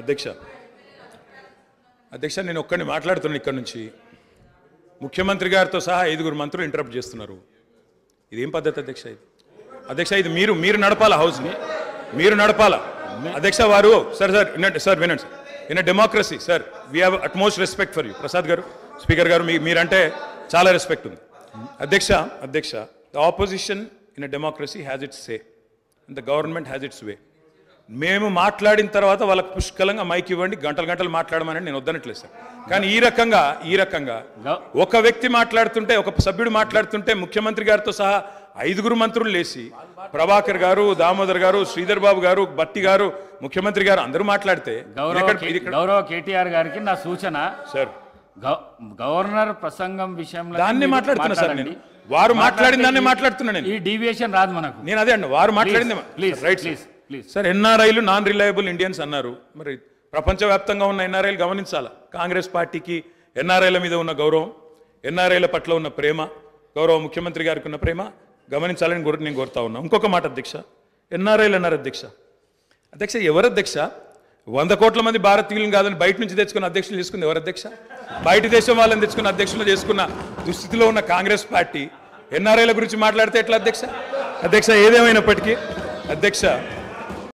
అధ్యక్ష అధ్యక్ష నేను ఒక్కడిని మాట్లాడుతున్నాను ఇక్కడ నుంచి ముఖ్యమంత్రి గారితో సహా ఐదుగురు మంత్రులు ఇంటరప్ట్ చేస్తున్నారు ఇదేం పద్ధతి అధ్యక్ష ఇది అధ్యక్ష ఇది మీరు మీరు నడపాలా హౌస్ని మీరు నడపాలా అధ్యక్ష వారు సార్ సార్ వినండి సార్ వినండి sir in democracy sir we have utmost respect for you Prasad గారు స్పీకర్ గారు మీ మీరంటే చాలా రెస్పెక్ట్ ఉంది అధ్యక్ష అధ్యక్ష the opposition in a democracy has its say the government has its way మేము మాట్లాడిన తర్వాత వాళ్ళకు పుష్కలంగా మైక్ ఇవ్వండి గంటలు గంటలు మాట్లాడమని నేను వద్దనట్లేదు సార్ కానీ ఈ రకంగా ఈ రకంగా ఒక వ్యక్తి మాట్లాడుతుంటే ఒక సభ్యుడు మాట్లాడుతుంటే ముఖ్యమంత్రి గారితో సహా ఐదుగురు మంత్రులు లేచి ప్రభాకర్ గారు దామోదర్ గారు శ్రీధర్ బాబు గారు బట్టి గారు ముఖ్యమంత్రి గారు అందరూ మాట్లాడితే గౌరవ కేటీఆర్ గారికి నా సూచన సార్ గవర్నర్ ప్రసంగం విషయంలో దాన్ని మాట్లాడుతున్నా సార్ నేను వారు మాట్లాడిన దాన్ని మాట్లాడుతున్నాను ఈ డీవియేషన్ రాదు మనకు నేను అదే అండి వారు మాట్లాడింది please right please please sir ఎన్ఆర్ఐలు నాన్ రిలయబుల్ ఇండియన్స్ అన్నారు మరి ప్రపంచవ్యాప్తంగా ఉన్న ఎన్ఆర్ఐలు గమనించాలా కాంగ్రెస్ పార్టీకి ఎన్ఆర్ఐల మీద ఉన్న గౌరవం ఎన్ఆర్ఐల పట్ల ఉన్న ప్రేమ గౌరవ ముఖ్యమంత్రి గారికి ఉన్న ప్రేమ గమనించాలని కూడా నేను కోరుతా ఉన్నా ఇంకొక మాట అధ్యక్ష ఎన్ఆర్ఐలు అన్నారు అధ్యక్ష అధ్యక్ష ఎవరు అధ్యక్ష వంద కోట్ల మంది భారతీయులను కాదని బయట నుంచి తెచ్చుకున్న అధ్యక్షులు చేసుకుంది ఎవరు అధ్యక్ష బయట దేశం వాళ్ళని తెచ్చుకున్న అధ్యక్షులు చేసుకున్న దుస్థితిలో ఉన్న కాంగ్రెస్ పార్టీ ఎన్ఆర్ఐల గురించి మాట్లాడితే ఎట్లా అధ్యక్ష అధ్యక్ష ఏదేమైనప్పటికీ అధ్యక్ష